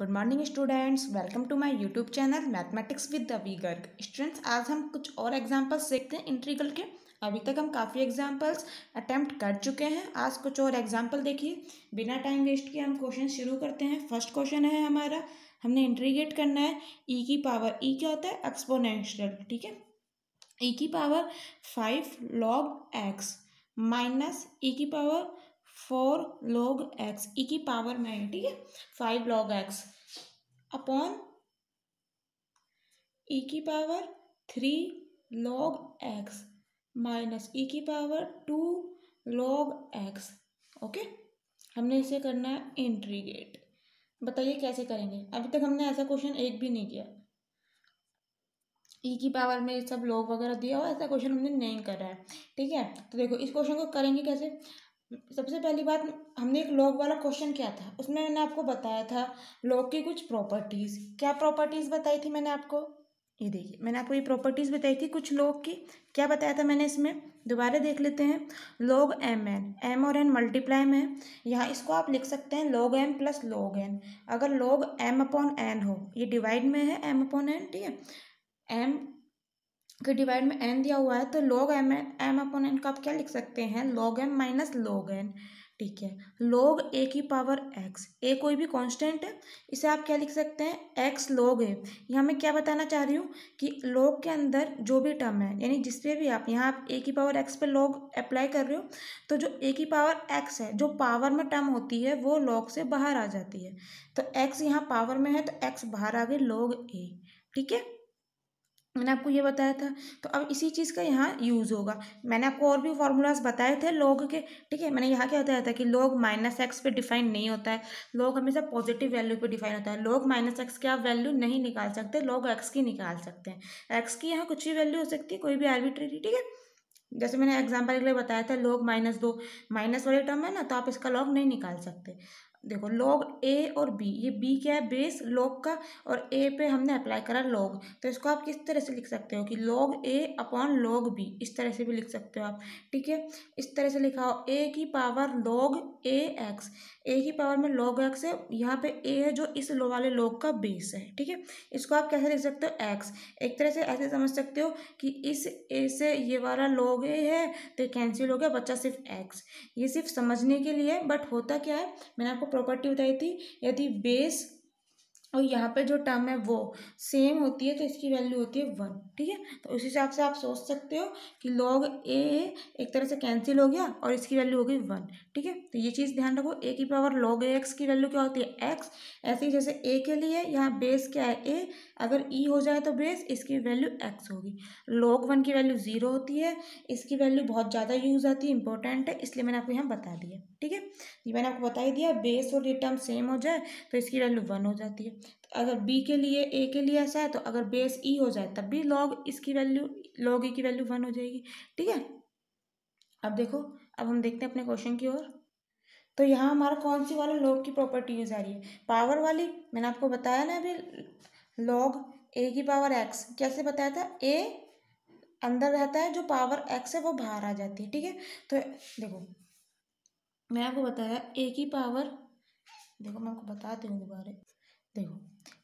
Good morning students welcome to my YouTube channel mathematics with Avi Garg students आज हम कुछ और एग्जांपल्स देखते हैं इंट्रीगल के अभी तक हम काफ़ी एग्जांपल्स अटैम्प्ट कर चुके हैं आज कुछ और एग्जांपल देखिए बिना टाइम वेस्ट किए हम क्वेश्चन शुरू करते हैं फर्स्ट क्वेश्चन है हमारा हमने इंट्रीगेट करना है ई e की पावर ई e क्या होता है एक्सपोनेंशियल ठीक है ई e की power five log x minus e की power four log x e की पावर में है ठीक है five log x upon e की power three log x minus e की power two log x okay हमने इसे करना है इंट्रीगेट बताइए कैसे करेंगे अभी तक हमने ऐसा क्वेश्चन एक भी नहीं किया ई e की पावर में सब लोग वगैरह दिया हुआ ऐसा क्वेश्चन हमने नहीं करा है ठीक है तो देखो इस क्वेश्चन को करेंगे कैसे सबसे पहली बात हमने एक लॉग वाला क्वेश्चन किया था उसमें मैंने आपको बताया था लॉग की कुछ प्रॉपर्टीज़ क्या प्रॉपर्टीज़ बताई थी मैंने आपको ये देखिए मैंने आपको ये प्रॉपर्टीज़ बताई थी कुछ लॉग की क्या बताया था मैंने इसमें दोबारा देख लेते हैं लॉग एम एन एम और एन मल्टीप्लाई में है यहाँ इसको आप लिख सकते हैं log M plus log N अगर लॉग एम अपॉन एन हो ये डिवाइड में है एम अपॉन एन ठीक है एम के डिवाइड में एन दिया हुआ है तो log M M upon N को आप क्या लिख सकते हैं log M minus log N ठीक है लॉग ए की पावर एक्स ए कोई भी कांस्टेंट है इसे आप क्या लिख सकते हैं एक्स लॉग ए यहाँ मैं क्या बताना चाह रही हूँ कि लॉग के अंदर जो भी टर्म है यानी जिस पे भी आप यहाँ आप ए की पावर एक्स पे लॉग अप्लाई कर रहे हो तो जो ए की पावर एक्स है जो पावर में टर्म होती है वो लॉग से बाहर आ जाती है तो एक्स यहाँ पावर में है तो एक्स बाहर आ गई लॉग ए ठीक है मैंने आपको ये बताया था तो अब इसी चीज़ का यहाँ यूज़ होगा मैंने आपको और भी फार्मूलाज बताए थे लोग के ठीक है मैंने यहाँ क्या बताया था कि लोग माइनस एक्स पे डिफाइन नहीं होता है लोग हमेशा पॉजिटिव वैल्यू पे डिफाइन होता है लोग माइनस एक्स की आप वैल्यू नहीं निकाल सकते लोग एक्स की निकाल सकते हैं एक्स की यहाँ कुछ भी वैल्यू हो सकती है कोई भी आर्बिट्रेरी ठीक है जैसे मैंने एग्जाम्पल के लिए बताया था लोग माइनस दो माइनस वाले टर्म है ना तो आप इसका लॉग नहीं निकाल सकते देखो लॉग ए और बी ये बी क्या है बेस लॉग का और ए पे हमने अप्लाई करा लॉग तो इसको आप किस तरह से लिख सकते हो कि log A upon log B इस तरह से भी लिख सकते हो आप ठीक है इस तरह से लिखा हो ए की power log A x A की पावर में लॉग एक्स है यहाँ पे ए है जो इस लो वाले लॉग का बेस है ठीक है इसको आप कैसे लिख सकते हो एक्स एक तरह से ऐसे समझ सकते हो कि इस ए से ये वाला लॉग ए है तो कैंसिल हो गया बच्चा सिर्फ एक्स ये सिर्फ समझने के लिए बट होता क्या है मैंने आपको प्रॉपर्टी बताई थी यदि बेस और यहाँ पे जो टर्म है वो सेम होती है तो इसकी वैल्यू होती है वन ठीक है तो उस हिसाब से आप सोच सकते हो कि लॉग ए एक तरह से कैंसिल हो गया और इसकी वैल्यू हो गई वन ठीक है तो ये चीज़ ध्यान रखो ए की पावर लॉग एक्स की वैल्यू क्या होती है एक्स ऐसे ही जैसे ए के लिए यहाँ बेस क्या है ए अगर ई e हो जाए तो बेस इसकी वैल्यू एक्स होगी लॉग वन की वैल्यू ज़ीरो होती है इसकी वैल्यू बहुत ज़्यादा यूज़ आती है इंपॉर्टेंट है इसलिए मैंने आपको यहाँ बता दिया ठीक है ये मैंने आपको बता ही दिया बेस और ये टर्म सेम हो जाए तो इसकी वैल्यू वन हो जाती है अगर बी के लिए ए के लिए ऐसा है तो अगर बेस ई e हो जाए तब भी लॉग इसकी वैल्यू लॉग ई की वैल्यू वन हो जाएगी ठीक है अब देखो अब हम देखते हैं अपने क्वेश्चन की ओर तो यहाँ हमारा कौन सी वाला लॉग की प्रॉपर्टी यूज आ रही है पावर वाली मैंने आपको बताया ना अभी लॉग ए की पावर एक्स कैसे बताया था ए अंदर रहता है जो पावर एक्स है वो बाहर आ जाती है ठीक है तो देखो मैं आपको बताया ए की पावर देखो मैं आपको बता दूँ दोबारा देखो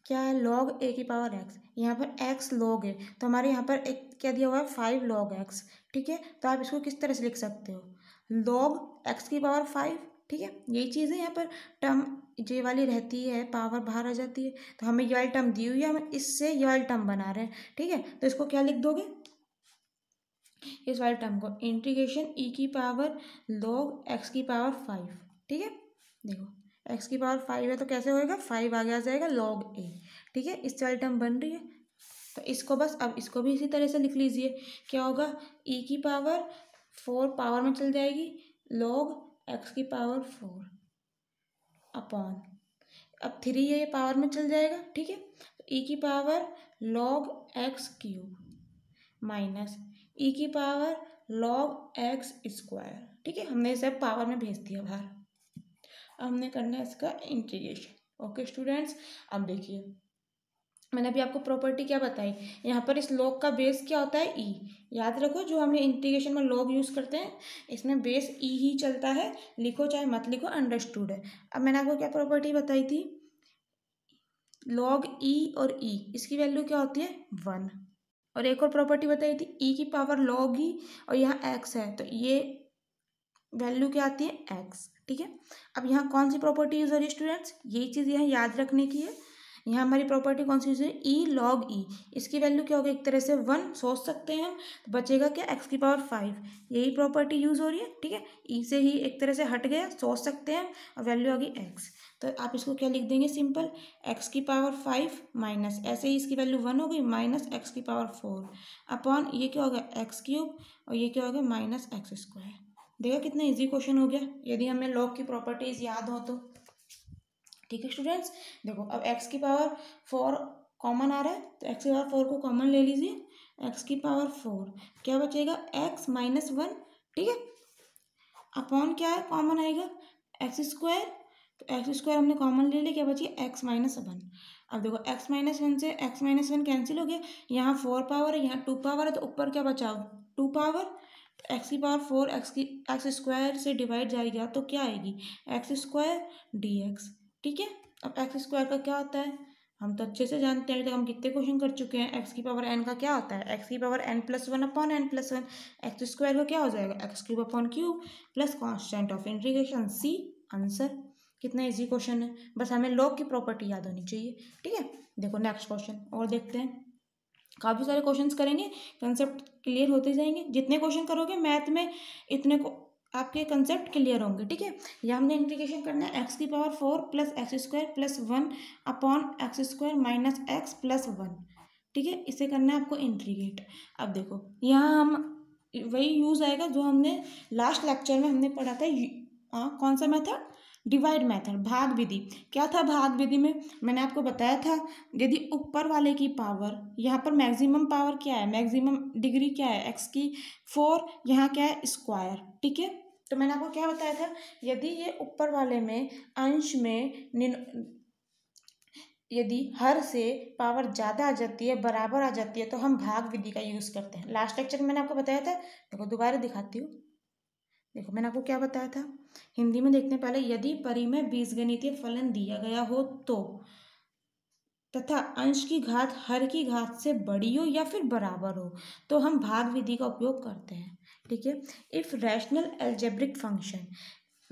क्या है लॉग ए की पावर एक्स यहाँ पर एक्स लॉग है तो हमारे यहाँ पर एक क्या दिया हुआ है फाइव लॉग एक्स ठीक है तो आप इसको किस तरह से लिख सकते हो लॉग एक्स की पावर फाइव ठीक है यही चीज़ है यहाँ पर टर्म जे वाली रहती है पावर बाहर आ जाती है तो हमें ये वाली टर्म दी हुई है हम इससे ये वाली टर्म बना रहे हैं ठीक है तो इसको क्या लिख दोगे इस वाले टर्म को इंटीग्रेशन ई e की पावर लॉग एक्स की पावर फाइव ठीक है देखो एक्स की पावर फाइव है तो कैसे होएगा फाइव आगे आ जाएगा लॉग ए ठीक है इस वाली टर्म बन रही है तो इसको बस अब इसको भी इसी तरह से लिख लीजिए क्या होगा ई e की पावर फोर पावर में चल जाएगी लॉग एक्स की पावर फोर अपॉन अब थ्री है ये पावर में चल जाएगा ठीक है तो ई e की power log x cube minus e की पावर लॉग एक्स स्क्वायर ठीक है हमने इसे पावर में भेज दिया बाहर हमने करना है इसका इंटीग्रेशन ओके स्टूडेंट्स अब देखिए मैंने अभी आपको प्रॉपर्टी क्या बताई यहाँ पर इस लॉग का बेस क्या होता है ई e. याद रखो जो हमने इंटीग्रेशन में लॉग यूज़ करते हैं इसमें बेस ई e ही चलता है लिखो चाहे मत लिखो अंडरस्टूड है अब मैंने आपको क्या प्रॉपर्टी बताई थी लॉग ई e और ई इसकी वैल्यू क्या होती है वन और एक और प्रॉपर्टी बताई थी ई की पावर लॉग ई और यहाँ एक्स है तो ये वैल्यू क्या आती है एक्स ठीक है अब यहाँ कौन सी प्रॉपर्टी यूज हो रही है स्टूडेंट्स यही चीज़ यहाँ याद रखने की है यहाँ हमारी प्रॉपर्टी कौन सी यूज है ई लॉग ई इसकी वैल्यू क्या होगी एक तरह से वन सोच सकते हैं हम तो बचेगा क्या एक्स की पावर फाइव यही प्रॉपर्टी यूज हो रही है ठीक है ई e से ही एक तरह से हट गया सोच सकते हैं और वैल्यू आ गई एक्स तो आप इसको क्या लिख देंगे सिंपल एक्स की पावर फाइव माइनस ऐसे ही इसकी वैल्यू वन हो गई माइनस एक्स की पावर फोर अपॉन ये क्या होगा एक्स क्यूब और ये क्या होगा माइनस एक्स स्क्वायर देखा कितना इजी क्वेश्चन हो गया यदि हमें लॉग की प्रॉपर्टीज याद हो तो ठीक है स्टूडेंट्स देखो अब एक्स की पावर फोर कॉमन आ रहा है तो एक्स की पावर फोर को कॉमन ले लीजिए एक्स की पावर फोर क्या बचेगा एक्स माइनस वन ठीक है अपॉन क्या है कॉमन आएगा एक्स स्क्वायर तो एक्स स्क्वायर हमने कॉमन ले लिया क्या बचिए एक्स माइनस वन अब देखो एक्स माइनस वन से एक्स माइनस वन कैंसिल हो गया यहाँ फोर पावर है यहाँ टू पावर है तो ऊपर क्या बचाओ टू पावर एक्स की पावर फोर एक्स की एक्स स्क्वायर से डिवाइड जाएगा तो क्या आएगी एक्स स्क्वायर डी एक्स ठीक है अब एक्स स्क्वायर का क्या होता है हम तो अच्छे से जानते हैं अभी तक हम कितने क्वेश्चन कर चुके हैं एक्स की पावर एन का क्या होता है एक्स की power N plus one upon N plus one x square का क्या हो जाएगा x cube upon cube plus constant of integration C answer कितना इजी क्वेश्चन है बस हमें लॉग की प्रॉपर्टी याद होनी चाहिए ठीक है देखो नेक्स्ट क्वेश्चन और देखते हैं काफ़ी सारे क्वेश्चंस करेंगे कंसेप्ट क्लियर होते जाएंगे जितने क्वेश्चन करोगे मैथ में इतने को आपके कंसेप्ट क्लियर होंगे ठीक है या हमने इंटीग्रेशन करना है एक्स की power four plus x square plus one upon x square minus x plus one ठीक है इसे करना है आपको इंटीग्रेट अब देखो यहाँ हम वही यूज़ आएगा जो हमने लास्ट लेक्चर में हमने पढ़ा था आ, कौन सा मैथड डिवाइड मेथड भाग विधि क्या था भाग विधि में मैंने आपको बताया था यदि ऊपर वाले की पावर यहाँ पर मैक्सिमम पावर क्या है मैक्सिमम डिग्री क्या है एक्स की फोर यहाँ क्या है स्क्वायर ठीक है तो मैंने आपको क्या बताया था यदि ये ऊपर वाले में अंश में यदि हर से पावर ज़्यादा आ जाती है बराबर आ जाती है तो हम भाग विधि का यूज़ करते हैं लास्ट लेक्चर में मैंने आपको बताया था देखो दोबारा दिखाती हूँ देखो मैंने आपको क्या बताया था हिंदी में देखते हैं पहले यदि परी में बीजगणितीय फलन दिया गया हो तो तथा अंश की घात हर की घात से बड़ी हो या फिर बराबर हो तो हम भाग विधि का उपयोग करते हैं ठीक है if rational algebraic function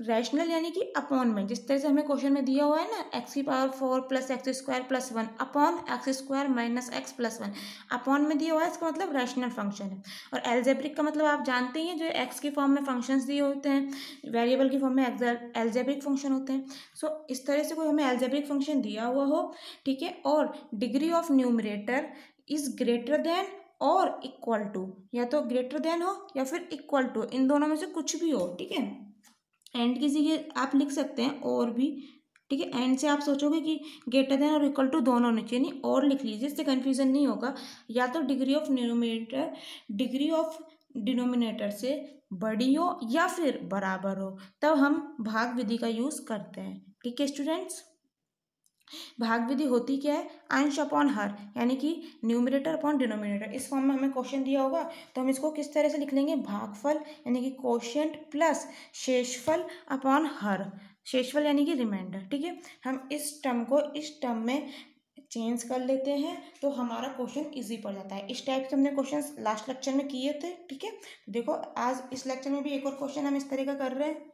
rational यानी कि अपॉन में जिस तरह से हमें क्वेश्चन में दिया हुआ है ना एक्स की power four plus x square plus one upon x square minus x plus one upon में दिया हुआ है इसका मतलब रैशनल फंक्शन है और एल्जेब्रिक का मतलब आप जानते ही हैं जो एक्स की फॉर्म में फंक्शंस दिए होते हैं वेरिएबल की फॉर्म में एल्जेब्रिक फंक्शन होते हैं सो so, इस तरह से कोई हमें एल्जेब्रिक फंक्शन दिया हुआ हो ठीक है और degree of numerator is greater than और इक्वल टू या तो ग्रेटर देन हो या फिर इक्वल टू इन दोनों में से कुछ भी हो ठीक है एंड की जगह आप लिख सकते हैं और भी ठीक है एंड से आप सोचोगे कि ग्रेटर देन और इक्वल टू दोनों होने चाहिए नहीं और लिख लीजिए इससे कन्फ्यूजन नहीं होगा या तो degree of numerator degree of denominator से बड़ी हो या फिर बराबर हो तब हम भाग विधि का यूज़ करते हैं ठीक है स्टूडेंट्स भाग विधि होती क्या है अंश अपॉन हर यानी कि न्यूमिनेटर अपॉन डिनोमिनेटर इस फॉर्म में हमें क्वेश्चन दिया होगा तो हम इसको किस तरह से लिख लेंगे भागफल यानी कि क्वेश्चन प्लस शेषफल अपॉन हर शेषफल यानी कि रिमाइंडर ठीक है हम इस टर्म को इस टर्म में चेंज कर लेते हैं तो हमारा क्वेश्चन इजी पड़ जाता है इस टाइप से हमने क्वेश्चन लास्ट लेक्चर में किए थे ठीक है देखो आज इस लेक्चर में भी एक और क्वेश्चन हम इस तरह का कर रहे हैं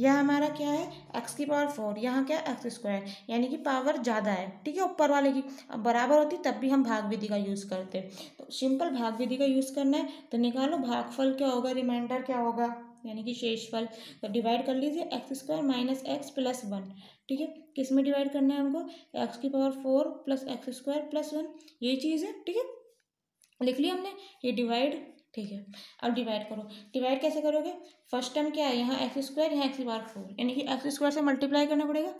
यह हमारा क्या है एक्स की पावर फोर यहाँ क्या है एक्स स्क्वायर यानी कि पावर ज़्यादा है ठीक है ऊपर वाले की अब बराबर होती तब भी हम भाग विधि का यूज़ करते तो सिंपल भाग विधि का यूज़ करना है तो निकालो भागफल क्या होगा रिमाइंडर क्या होगा यानी कि शेषफल तो डिवाइड कर लीजिए x square minus x plus one ठीक है किस में डिवाइड करना है हमको एक्स की power four plus x square plus one ये चीज़ है ठीक है लिख लिया हमने ये डिवाइड ठीक है अब डिवाइड करो डिवाइड कैसे करोगे फर्स्ट टर्म क्या है यहाँ एक्स स्क्वायर यहाँ एक्स बार फोर यानी कि एक्स स्क्वायर से मल्टीप्लाई करना पड़ेगा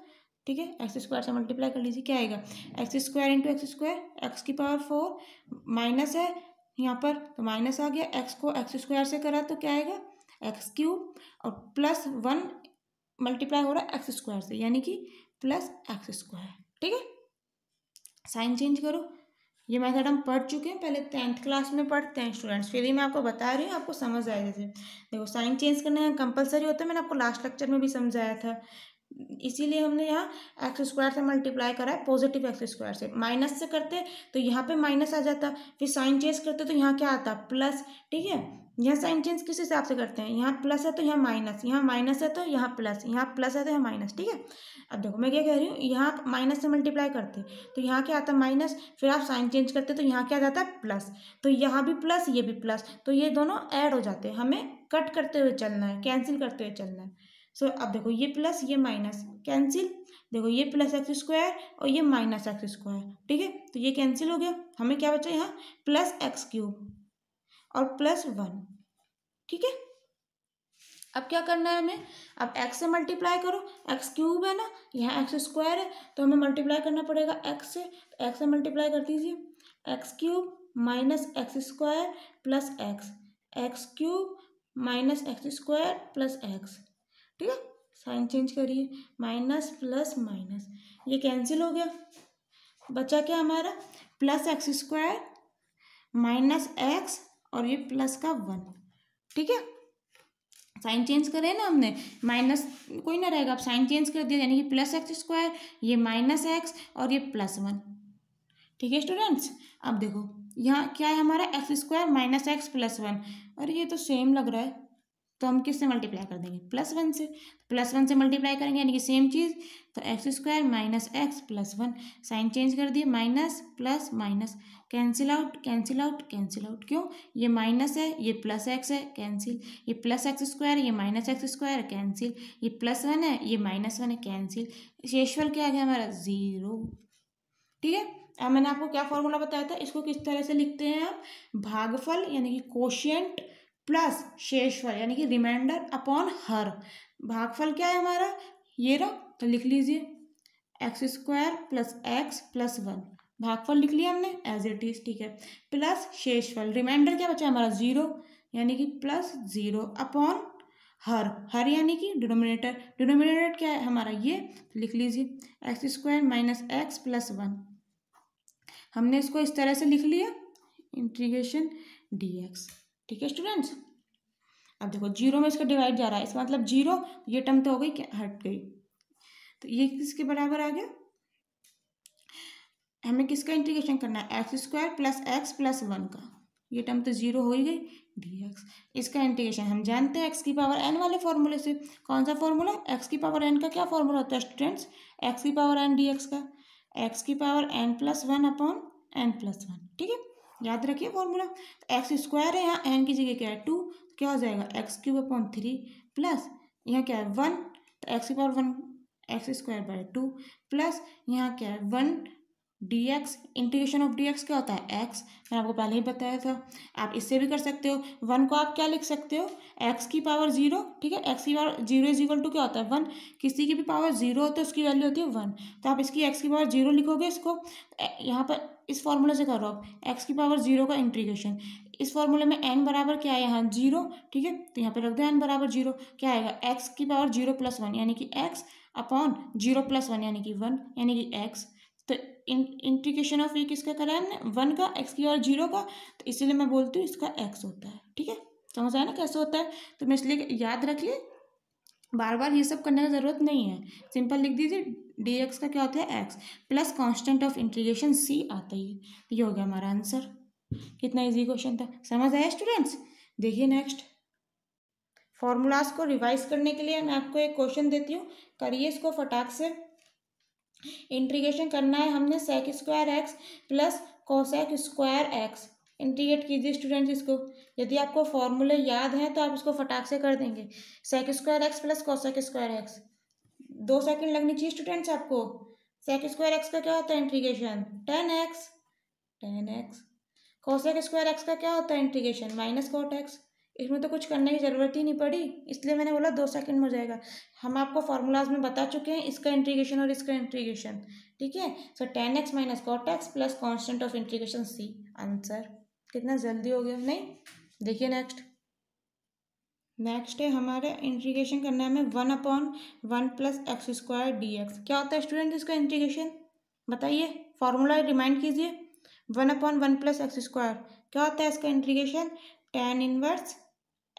ठीक है एक्स स्क्वायर से मल्टीप्लाई कर लीजिए क्या आएगा x square into x square x की पावर फोर माइनस है यहाँ पर तो माइनस आ गया एक्स को एक्स स्क्वायर से करा तो क्या आएगा एक्स क्यूब और प्लस वन मल्टीप्लाई हो रहा है एक्स स्क्वायर से यानी कि प्लस एक्स स्क्वायर ठीक है साइन चेंज करो ये मेथड हम पढ़ चुके हैं पहले टेंथ क्लास में पढ़ते हैं स्टूडेंट्स फिर भी मैं आपको बता रही हूँ आपको समझ आएगा जैसे देखो साइन चेंज करना है कंपलसरी होता है मैंने आपको लास्ट लेक्चर में भी समझाया था इसीलिए हमने यहाँ एक्स स्क्वायर से मल्टीप्लाई करा है पॉजिटिव एक्स स्क्वायर से माइनस से करते तो यहाँ पे माइनस आ जाता फिर साइन चेंज करते तो यहाँ क्या आता प्लस ठीक है यहाँ साइन चेंज किस हिसाब से करते हैं यहाँ प्लस है तो यहाँ माइनस यहाँ माइनस है तो यहाँ प्लस यहाँ प्लस है तो यहाँ माइनस ठीक है अब देखो मैं क्या कह रही हूँ यहाँ माइनस से मल्टीप्लाई करते तो यहाँ क्या आता है माइनस फिर आप साइन चेंज करते तो यहाँ क्या जाता है प्लस तो यहाँ भी प्लस ये भी प्लस तो ये दोनों ऐड हो जाते हैं हमें कट करते हुए चलना है कैंसिल करते हुए चलना है सो so, अब देखो ये प्लस ये माइनस कैंसिल देखो ये प्लस एक्स स्क्वायर और ये माइनस एक्स स्क्वायर ठीक है तो ये कैंसिल हो गया हमें क्या बचा यहाँ प्लस एक्स क्यूब और प्लस वन ठीक है अब क्या करना है हमें अब एक्स से मल्टीप्लाई करो एक्स क्यूब है ना यहाँ एक्स स्क्वायर है तो हमें मल्टीप्लाई करना पड़ेगा एक्स से एक्स तो से मल्टीप्लाई कर दीजिए x cube minus x square plus x x cube minus x square plus x ठीक है साइन चेंज करिए माइनस प्लस माइनस ये कैंसिल हो गया बचा क्या हमारा plus x square minus x और ये प्लस का वन ठीक है साइन चेंज करें ना हमने माइनस कोई ना रहेगा आप साइन चेंज कर दिया यानी कि प्लस एक्स स्क्वायर ये माइनस एक्स और ये प्लस वन ठीक है स्टूडेंट्स अब देखो यहाँ क्या है हमारा x square minus x plus one और ये तो सेम लग रहा है तो हम किससे मल्टीप्लाई कर देंगे प्लस वन से प्लस वन से मल्टीप्लाई करेंगे यानी कि सेम चीज़ तो x square minus x plus one sign change कर दिए minus plus minus cancel out cancel out cancel out क्यों ये माइनस है ये प्लस एक्स है कैंसिल ये प्लस एक्स स्क्वायर ये माइनस एक्स स्क्वायर कैंसिल ये प्लस वन है ये माइनस वन है कैंसिल शेषफल क्या आ गया हमारा ज़ीरो ठीक है अब मैंने आपको क्या फॉर्मूला बताया था इसको किस तरह से लिखते हैं आप भागफल यानी कि कोशियंट प्लस शेषफल यानी कि रिमाइंडर अपॉन हर भागफल क्या है हमारा ये रहा तो लिख लीजिए x square plus x plus one भागफल लिख लिया हमने एज इट इज ठीक है प्लस शेषफल रिमाइंडर क्या बचा हमारा जीरो यानी कि प्लस जीरो अपॉन हर हर यानी कि डिनोमिनेटर डिनोमिनेटर क्या है हमारा ये लिख लीजिए x square minus x plus one हमने इसको इस तरह से लिख लिया इंटीग्रेशन डी एक्स ठीक है स्टूडेंट्स अब देखो जीरो में इसका डिवाइड जा रहा है इसका मतलब जीरो ये टर्म तो हो गई क्या हट गई तो ये किसके बराबर आ गया हमें किसका इंटीग्रेशन करना है x square plus x plus one का ये टर्म तो जीरो हो ही गई डी एक्स इसका इंटीग्रेशन हम जानते हैं एक्स की पावर एन वाले फॉर्मूले से कौन सा फॉर्मूला एक्स की पावर एन का क्या फॉर्मूला होता है स्टूडेंट्स एक्स की पावर एन डी एक्स का एक्स की power N plus one upon N plus one ठीक है याद रखिए फॉर्मूला तो एक्स स्क्वायर है यहाँ एन की जगह क्या है टू तो क्या हो जाएगा x cube upon three plus यहाँ क्या है वन तो एक्स की power one x square by two plus यहाँ क्या है one d x integration of d x क्या होता है एक्स मैंने आपको पहले ही बताया था आप इससे भी कर सकते हो वन को आप क्या लिख सकते हो एक्स की पावर जीरो ठीक है एक्स की power zero is equal to क्या होता है वन किसी की भी पावर जीरो हो है उसकी वैल्यू होती है वन तो आप इसकी एक्स की पावर जीरो लिखोगे इसको यहाँ पर इस फॉर्मूले से करो आप एक्स की पावर जीरो का इंटीग्रेशन इस फॉर्मूले में एन बराबर क्या है यहाँ जीरो ठीक है तो यहाँ पर रख दो एन बराबर जीरो क्या आएगा एक्स की पावर जीरो प्लस वन यानी कि x upon zero plus one यानी कि वन यानी कि एक्स इंटीग्रेशन ऑफ ये किसका करा है हमने वन का एक्स की और जीरो का तो इसीलिए मैं बोलती हूँ इसका एक्स होता है ठीक है समझ आया ना कैसे होता है तो मैं इसलिए याद रखिए बार बार ये सब करने की ज़रूरत नहीं है सिंपल लिख दीजिए डी एक्स का क्या होता है x plus constant of integration C आता ही तो ये हो गया हमारा आंसर कितना इजी क्वेश्चन था समझ आया स्टूडेंट्स देखिए नेक्स्ट फॉर्मूलाज को रिवाइज करने के लिए मैं आपको एक क्वेश्चन देती हूँ करिए इसको फटाक से इंट्रीगेशन करना है हमने sec square x plus cosec square x integrate कीजिए स्टूडेंट्स इसको यदि आपको फॉर्मूले याद हैं तो आप इसको फटाक से कर देंगे sec square x plus cosec square x दो सेकंड लगनी चाहिए स्टूडेंट्स आपको सेक स्क्वायर एक्स का क्या होता है integration tan x tan x cosec square x का क्या होता है इंटीग्रेशन माइनस कोट एक्स इसमें तो कुछ करने की ज़रूरत ही नहीं पड़ी इसलिए मैंने बोला दो सेकंड में हो जाएगा हम आपको फार्मूलाज में बता चुके हैं इसका इंट्रीगेशन और इसका इंट्रीगेशन ठीक है so tan x minus cot x plus constant of integration C answer कितना जल्दी हो गया नहीं देखिए नेक्स्ट नेक्स्ट है हमारे इंट्रीगेशन करना है हमें one upon one plus x square d x क्या होता है स्टूडेंट इसका इंट्रीगेशन बताइए फार्मूला रिमाइंड कीजिए one upon one plus x square क्या होता है इसका इंट्रीगेशन टेन इनवर्स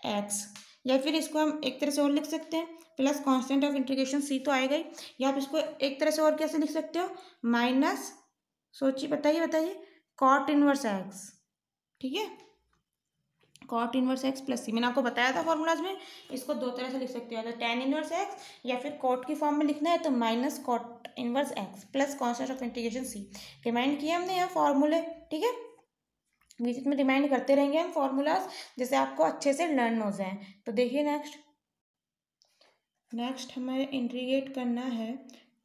एक्स या फिर इसको हम एक तरह से और लिख सकते हैं plus constant of integration C तो आएगा ही या आप इसको एक तरह से और कैसे लिख सकते हो माइनस सोचिए बताइए बताइए कॉट इनवर्स एक्स ठीक है cot inverse x plus C मैंने आपको बताया था फॉर्मूलाज में इसको दो तरह से लिख सकते हो तो टेन इनवर्स एक्स या फिर कॉट की फॉर्म में लिखना है तो minus cot inverse x plus constant of integration C remind किया हमने यहाँ फॉर्मूले ठीक है विजिट में रिमाइंड करते रहेंगे हम फॉर्मूलाज जैसे आपको अच्छे से लर्न हो जाए तो देखिए नेक्स्ट नेक्स्ट हमें इंट्रीगेट करना है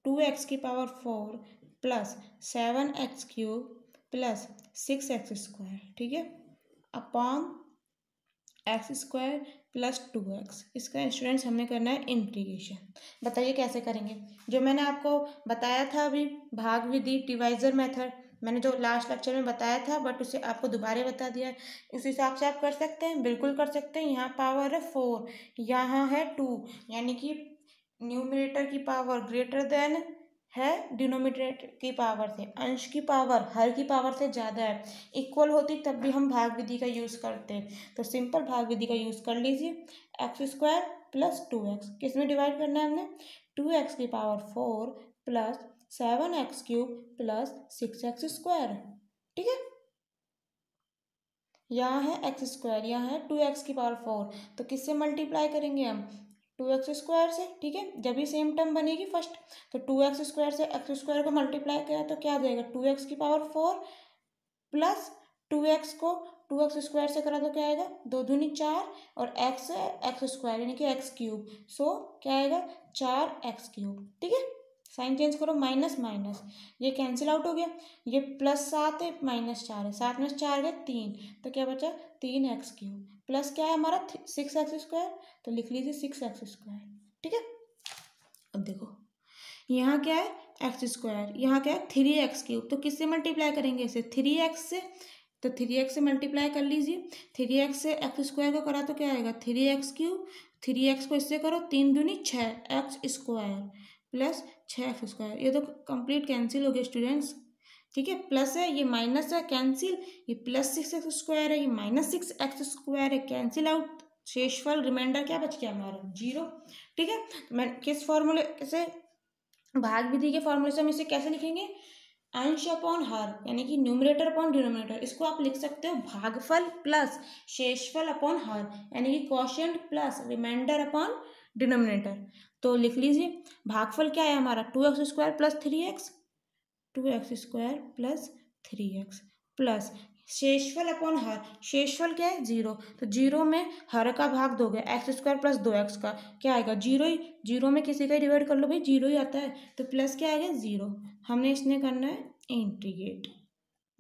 टू एक्स की power four plus seven x cube plus six x square ठीक है upon x square plus two x इसका स्टूडेंट्स हमें करना है इंट्रीगेशन बताइए कैसे करेंगे जो मैंने आपको बताया था अभी भाग विधि डिवाइजर मेथड मैंने जो लास्ट लेक्चर में बताया था बट उसे आपको दोबारा बता दिया है उस हिसाब से आप कर सकते हैं बिल्कुल कर सकते हैं यहाँ पावर है फोर यहाँ है टू यानी कि न्यूमिनेटर की पावर ग्रेटर देन है डिनोमिनेटर की पावर से अंश की पावर हर की पावर से ज़्यादा है इक्वल होती तब भी हम भाग विधि का यूज़ करते हैं तो सिंपल भाग विधि का यूज़ कर लीजिए x square plus two x किस में डिवाइड करना है हमने टू एक्स की power four plus seven x cube plus six x square ठीक है यहाँ है एक्स स्क्वायर यहाँ है टू एक्स की पावर फोर तो किससे मल्टीप्लाई करेंगे हम टू एक्स स्क्वायर से ठीक है जब भी सेम टर्म बनेगी फर्स्ट तो टू एक्स स्क्वायर से एक्स स्क्वायर को मल्टीप्लाई किया तो क्या देगा टू एक्स की power four plus two x को टू एक्स स्क्वायर से करा तो क्या आएगा दो दूनी चार और एक्स एक्स स्क्वायर यानी कि एक्स क्यूब सो क्या आएगा चार एक्स क्यूब ठीक है साइन चेंज करो माइनस माइनस ये कैंसिल आउट हो गया ये प्लस सात है माइनस चार है सात में चार है तीन तो क्या बचा तीन एक्स क्यूब प्लस क्या है हमारा सिक्स एक्स स्क्वायर तो लिख लीजिए सिक्स एक्स स्क्वायर ठीक है अब देखो यहाँ क्या है एक्स स्क्वायर यहाँ क्या है थ्री एक्स क्यूब तो किससे मल्टीप्लाई करेंगे इसे थ्री एक्स से तो थ्री एक्स से मल्टीप्लाई कर लीजिए थ्री एक्स से एक्स स्क्वायर को करा तो क्या आएगा three x cube three x को इससे करो तीन दूनी छः एक्स स्क्वायर प्लस छः एक्स स्क्वायर ये तो कंप्लीट कैंसिल हो गया स्टूडेंट्स ठीक है प्लस है ये माइनस है कैंसिल ये प्लस सिक्स एक्स स्क्वायर है ये माइनस सिक्स एक्स स्क्वायर है कैंसिल आउट शेषफल रिमाइंडर क्या बच गया हमारा जीरो ठीक है तो मैं किस फॉर्मूले से भाग विधि के फॉर्मूले से हम इसे कैसे लिखेंगे अंश अपॉन हर यानी कि न्यूमरेटर अपॉन डिनोमिनेटर इसको आप लिख सकते हो भागफल प्लस शेषफल अपॉन हर यानी कि question plus remainder upon denominator तो लिख लीजिए भागफल क्या है हमारा two x square plus three x two x square plus three x plus शेषफल अपॉन हर शेषफल क्या है जीरो तो जीरो में हर का भाग दोगे एक्स स्क्वायर प्लस दो एक्स का क्या आएगा जीरो ही जीरो में किसी का डिवाइड कर लो भाई जीरो ही आता है तो प्लस क्या आएगा जीरो हमने इसने करना है इंटीग्रेट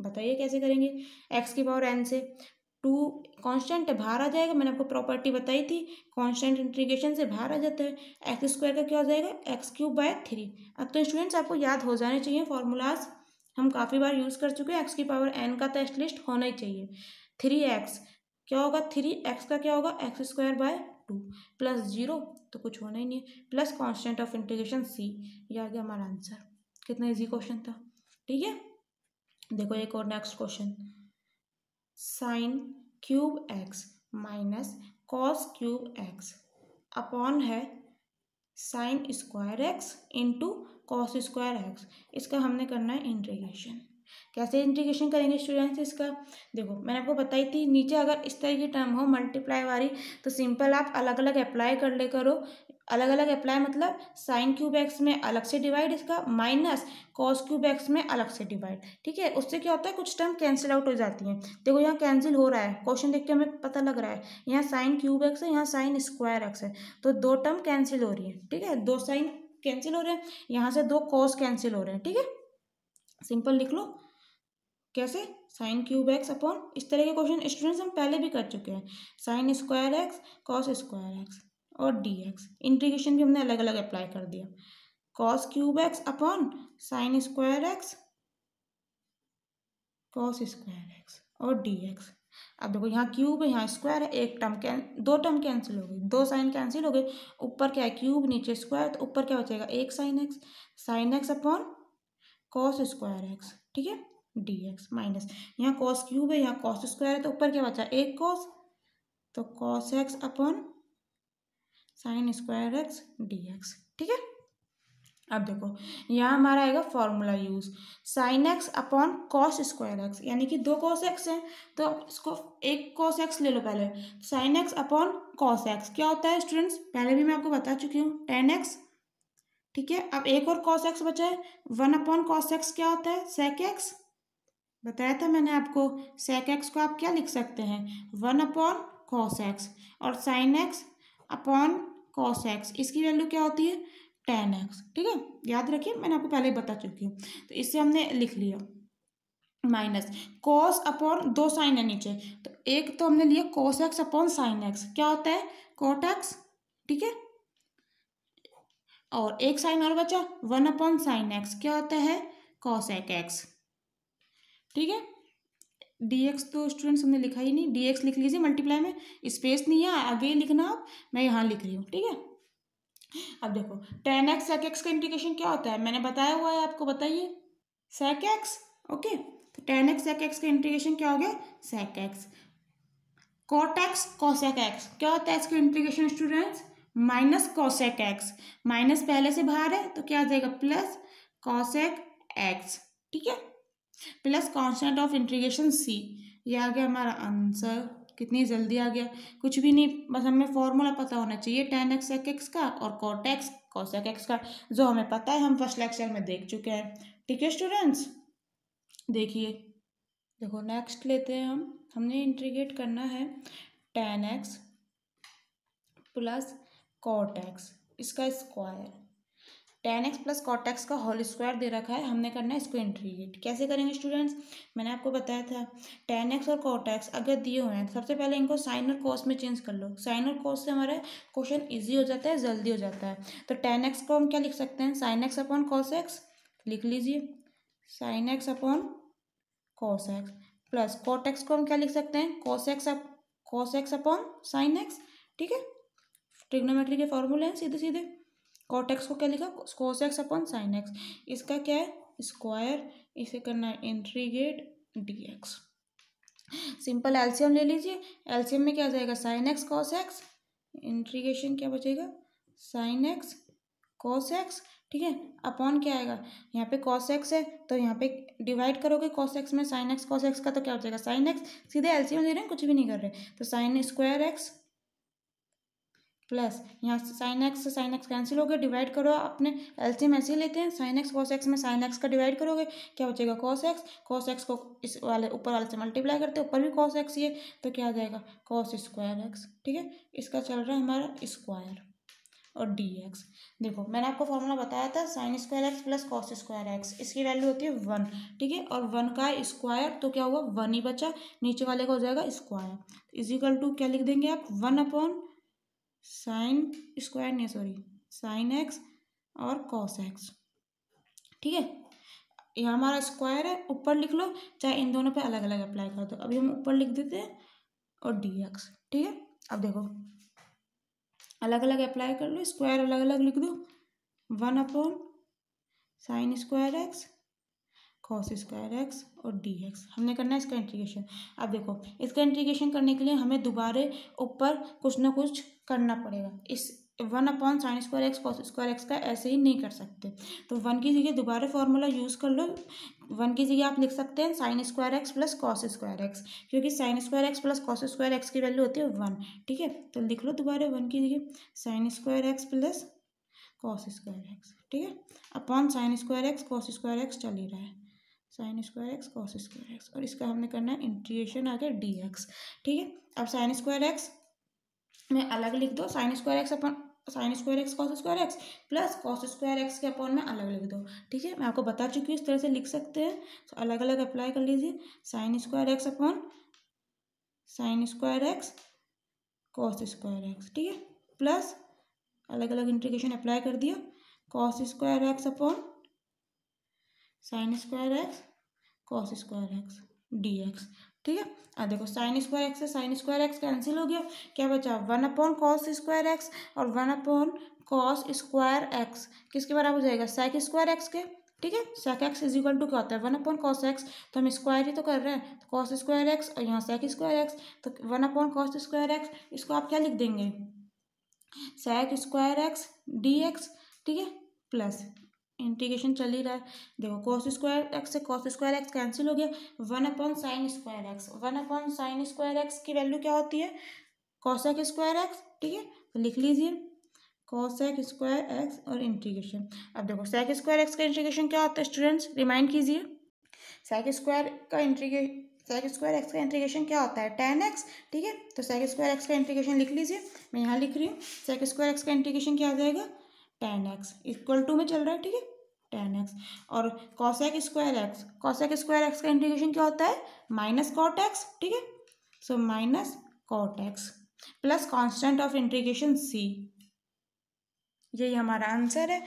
बताइए कैसे करेंगे एक्स की पावर एन से टू कांस्टेंट बाहर आ जाएगा मैंने आपको प्रॉपर्टी बताई थी कांस्टेंट इंटीग्रेशन से बाहर आ जाता है एक्स स्क्वायर का क्या हो जाएगा एक्स क्यूब बाय थ्री अब तो स्टूडेंट्स आपको याद हो जाने चाहिए फॉर्मूलाज हम काफ़ी बार यूज़ कर चुके हैं एक्स की पावर एन का टेस्ट लिस्ट होना ही चाहिए थ्री एक्स क्या होगा थ्री एक्स का क्या होगा x square by two plus zero तो कुछ होना ही नहीं है plus constant of integration C ये आ गया हमारा आंसर कितना ईजी क्वेश्चन था ठीक है देखो एक और next question sine cube x minus cos cube x upon है sine square x into cos square x इसका हमने करना है इंटीग्रेशन कैसे इंटीग्रेशन करेंगे स्टूडेंट्स इसका देखो मैंने आपको बताई थी नीचे अगर इस तरह की टर्म हो मल्टीप्लाई वाली तो सिंपल आप अलग अलग अप्लाई कर ले करो अलग अलग अप्लाई मतलब साइन क्यूब एक्स में अलग से डिवाइड इसका माइनस कॉस क्यूब एक्स में अलग से डिवाइड ठीक है उससे क्या होता है कुछ टर्म कैंसिल आउट हो जाती हैं देखो यहाँ कैंसिल हो रहा है क्वेश्चन देख के हमें पता लग रहा है यहाँ साइन क्यूब एक्स है यहाँ साइन स्क्वायर एक्स है तो दो टर्म कैंसिल हो रही है ठीक है दो साइन कैंसिल हो रहे हैं यहाँ से दो कॉस कैंसिल हो रहे हैं ठीक है सिंपल लिख लो कैसे साइन क्यूब एक्स अपॉन इस तरह के क्वेश्चन स्टूडेंट्स हम पहले भी कर चुके हैं sine square x cos square x और डी एक्स इंटीग्रेशन भी हमने अलग अलग अप्लाई कर दिया cos cube x upon sine square x cos square x और डी एक्स अब देखो यहाँ क्यूब है यहाँ स्क्वायर है एक टर्म कैं दो टर्म कैंसिल हो गई दो साइन कैंसिल हो गए ऊपर क्या है क्यूब नीचे स्क्वायर तो ऊपर क्या बचेगा एक sine x sine x upon cos square x ठीक है डी एक्स माइनस यहाँ कॉस क्यूब है यहाँ कॉस स्क्वायर है तो ऊपर क्या बचा एक कॉस तो cos x upon sine square x d x ठीक है अब देखो यहाँ हमारा आएगा formula use sine x upon cos square x यानी कि दो कॉस एक्स हैं तो इसको एक कॉस एक्स ले लो पहले sine x upon cos x क्या होता है स्टूडेंट्स पहले भी मैं आपको बता चुकी हूँ टेन एक्स ठीक है अब एक और कॉस एक्स बचा है वन अपॉन कॉस एक्स क्या होता है सेक एक्स बताया था मैंने आपको सेक एक्स को आप क्या लिख सकते हैं वन अपॉन कॉस एक्स और sine x upon cos x इसकी वैल्यू क्या होती है टेन एक्स ठीक है याद रखिए मैंने आपको पहले ही बता चुकी हूँ तो इससे हमने लिख लिया माइनस कॉस अपॉन दो साइन है नीचे तो एक तो हमने लिया cos x upon sine x क्या होता है कॉट एक्स ठीक है और एक साइन और बचा वन अपॉन साइन एक्स क्या होता है कॉस एक्स ठीक है dx तो स्टूडेंट्स हमने लिखा ही नहीं dx लिख लीजिए मल्टीप्लाई में स्पेस नहीं है आगे लिखना आप मैं यहाँ लिख रही हूँ ठीक है अब देखो टेन एक्स सेक एक्स का इंटीग्रेशन क्या होता है मैंने बताया हुआ है आपको बताइए सेक एक्स ओके तो टेन एक्स सेक एक्स का इंटीग्रेशन क्या हो गया sec x cot x cosec x क्या होता है इसका integration students minus cosec x minus पहले से बाहर है तो क्या आ जाएगा प्लस कॉसेक एक्स ठीक है plus constant of integration C ये आ गया हमारा आंसर कितनी जल्दी आ गया कुछ भी नहीं बस हमें फॉर्मूला पता होना चाहिए टेन एक्स एक एक्स का और कॉट एक्स एक्स का जो हमें पता है हम फर्स्ट लेक्चर में देख चुके हैं ठीक है स्टूडेंट्स देखिए देखो नेक्स्ट लेते हैं हम हमने इंट्रीगेट करना है tan x plus cot x इसका square tan x plus cot x का होल स्क्वायर दे रखा है हमने करना है इसको इंटीग्रेट कैसे करेंगे स्टूडेंट्स मैंने आपको बताया था टेन एक्स और कॉट एक्स अगर दिए हुए हैं तो सबसे पहले इनको साइन और कॉस में चेंज कर लो साइन और कॉस से हमारा क्वेश्चन ईजी हो जाता है जल्दी हो जाता है तो टेन एक्स को हम क्या लिख सकते हैं sine x upon cos x लिख लीजिए sine x upon cos x plus cot x को हम क्या लिख सकते हैं cos x up cos x upon sine x ठीक है ट्रिग्नोमेट्री के फॉर्मूले हैं सीधे सीधे कॉट एक्स को क्या लिखा cos x upon sine x इसका क्या है स्क्वायर इसे करना है integrate d x simple LCM ले लीजिए एल्सियम में क्या जाएगा sine x cos x integration क्या बचेगा साइन एक्स कॉस एक्स ठीक है अपॉन क्या आएगा यहाँ पे कॉस एक्स है तो यहाँ पे डिवाइड करोगे कॉस एक्स में साइन एक्स कॉस एक्स का तो क्या हो जाएगा साइन एक्स सीधे एल्सियम ले रहे हैं कुछ भी नहीं कर रहे तो साइन स्क्वायर एक्स प्लस यहाँ से sine x sine x cancel हो गया डिवाइड करो अपने एलसीएम ऐसे ही लेते हैं साइन एक्स कॉस एक्स में साइन एक्स का डिवाइड करोगे क्या बचेगा कॉस एक्स कॉस एक्स को इस वाले ऊपर वाले से मल्टीप्लाई करते हैं ऊपर भी कॉस एक्स ये तो क्या आ जाएगा कॉस स्क्वायर एक्स ठीक है इसका चल रहा है हमारा स्क्वायर और डी एक्स देखो मैंने आपको फॉर्मूला बताया था sine square x plus cos square x इसकी वैल्यू होती है वन ठीक है और वन का स्क्वायर तो क्या हुआ वन ही बचा नीचे वाले का हो जाएगा स्क्वायर इजिकल टू क्या लिख देंगे आप वन अपॉन साइन स्क्वायर नहीं सॉरी साइन एक्स और कॉस एक्स ठीक है यह हमारा स्क्वायर है ऊपर लिख लो चाहे इन दोनों पे अलग अलग अप्लाई कर दो अभी हम ऊपर लिख देते हैं और डी एक्स ठीक है अब देखो अलग अलग अप्लाई कर लो स्क्वायर अलग अलग लिख दो one upon sine square x cos square x और डी एक्स हमने करना है इसका इंटीग्रेशन अब देखो इसका इंटीग्रेशन करने के लिए हमें दोबारा ऊपर कुछ ना कुछ करना पड़ेगा इस one upon sine square x cos square x का ऐसे ही नहीं कर सकते तो वन की जगह दोबारा फॉर्मूला यूज़ कर लो वन की जगह आप लिख सकते हैं sine square x plus cos square x क्योंकि sine square x plus cos square x की वैल्यू होती है वन ठीक है तो लिख लो दोबारा वन की जगह sine square x plus cos square x ठीक है upon sine square x cos square x चल ही रहा है sine square x cos square x और इसका हमने करना है इंटीग्रेशन आ गया डी एक्स ठीक है अब साइन स्क्वायर एक्स में अलग लिख दो sine square x upon sine square x cos square x plus cos square x के अपॉन में अलग लिख दो ठीक है मैं आपको बता चुकी हूँ इस तरह से लिख सकते हैं तो अलग अलग अप्लाई कर लीजिए sine square x upon sine square x cos square x ठीक है प्लस अलग अलग इंटीग्रेशन अप्लाई कर दिया cos square x upon sine square x cos square x d x ठीक है अब देखो साइन स्क्वायर एक्स से साइन स्क्वायर एक्स कैंसिल हो गया क्या बचा one upon cos square x और one upon cos square x किसके बराबर हो जाएगा सेक स्क्वायर एक्स के ठीक है sec x is equal to क्या होता है वन अपॉन कॉस एक्स तो हम स्क्वायर ही तो कर रहे हैं तो कॉस स्क्वायर एक्स और यहाँ सेक स्क्वायर एक्स तो one upon cos square x इसको आप क्या लिख देंगे sec square x d x ठीक है प्लस इंटीग्रेशन चल ही रहा है देखो कॉस स्क्वायर एक्स से कॉस स्क्वायर एक्स कैंसिल हो गया one upon sine square x one upon sine square x की वैल्यू क्या होती है कॉसेक स्क्वायर एक्स ठीक है तो लिख लीजिए एक्स स्क्वायर एक्स और इंटीग्रेशन अब देखो सेक स्क्वायर एक्स का इंटीग्रेशन क्या होता है स्टूडेंट्स रिमाइंड कीजिए सेक स्क्वायर का इंटीग्रे सेक स्क्वायर एक्स का इंटीग्रेशन क्या होता है टेन एक्स ठीक है तो सेक स्क्वायर एक्स का इंटीग्रेशन लिख लीजिए मैं यहाँ लिख रही हूँ सेक स्क्वायर एक्स का इंटीग्रेशन क्या आ जाएगा टेन एक्स इक्वल टू में चल रहा है ठीक है टेन एक्स और cosec square x cosec square x का इंटीग्रेशन क्या होता है माइनस कॉट एक्स ठीक है so minus cot x plus constant of integration c यही हमारा आंसर है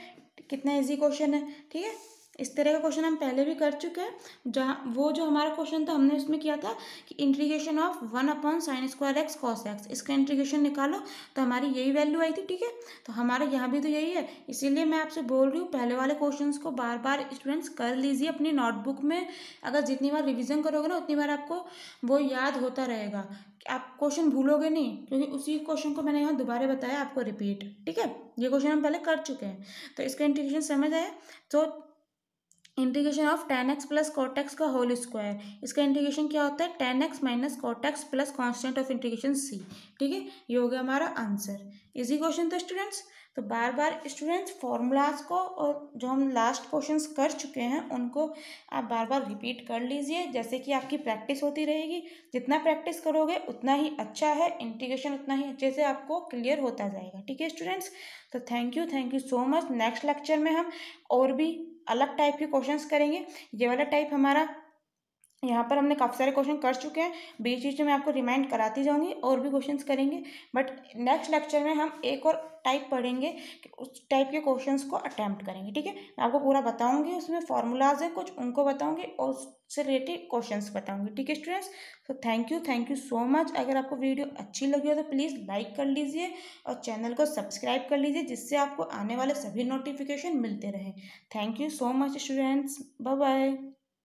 कितना इजी क्वेश्चन है ठीक है इस तरह का क्वेश्चन हम पहले भी कर चुके हैं जहाँ वो जो हमारा क्वेश्चन था हमने उसमें किया था कि integration of one upon sine square x cos x इसका इंट्रीगेशन निकालो तो हमारी यही वैल्यू आई थी ठीक है तो हमारा यहाँ भी तो यही है इसीलिए मैं आपसे बोल रही हूँ पहले वाले क्वेश्चन को बार बार स्टूडेंट्स कर लीजिए अपनी नोटबुक में अगर जितनी बार रिविजन करोगे ना उतनी बार आपको वो याद होता रहेगा आप क्वेश्चन भूलोगे नहीं क्योंकि उसी क्वेश्चन को मैंने यहाँ दोबारा बताया आपको रिपीट ठीक है ये क्वेश्चन हम पहले कर चुके हैं तो इसका इंटीग्रेशन समझ आए तो integration of tan x plus cot x का होल स्क्वायर इसका इंटीग्रेशन क्या होता है tan x minus cot x plus constant of integration c ठीक है ये हो गया हमारा आंसर इजी क्वेश्चन था स्टूडेंट्स तो बार बार स्टूडेंट्स फॉर्मूलाज को और जो हम लास्ट क्वेश्चंस कर चुके हैं उनको आप बार बार रिपीट कर लीजिए जैसे कि आपकी प्रैक्टिस होती रहेगी जितना प्रैक्टिस करोगे उतना ही अच्छा है इंटीग्रेशन उतना ही अच्छे से आपको क्लियर होता जाएगा ठीक है स्टूडेंट्स तो thank you thank you so much next lecture में हम और भी अलग टाइप के क्वेश्चंस करेंगे ये वाला टाइप हमारा यहाँ पर हमने काफ़ी सारे क्वेश्चन कर चुके हैं बीच बीच में आपको रिमाइंड कराती जाऊँगी और भी क्वेश्चंस करेंगे बट नेक्स्ट लेक्चर में हम एक और टाइप पढ़ेंगे कि उस टाइप के क्वेश्चंस को अटैम्प्ट करेंगे ठीक है मैं आपको पूरा बताऊँगी उसमें फॉर्मूलाज हैं कुछ उनको बताऊँगी और उससे रिलेटेड क्वेश्चन बताऊँगी ठीक है स्टूडेंट्स तो thank you thank you so much अगर आपको वीडियो अच्छी लगी हो तो प्लीज़ लाइक कर लीजिए और चैनल को सब्सक्राइब कर लीजिए जिससे आपको आने वाले सभी नोटिफिकेशन मिलते रहें thank you so much students bye bye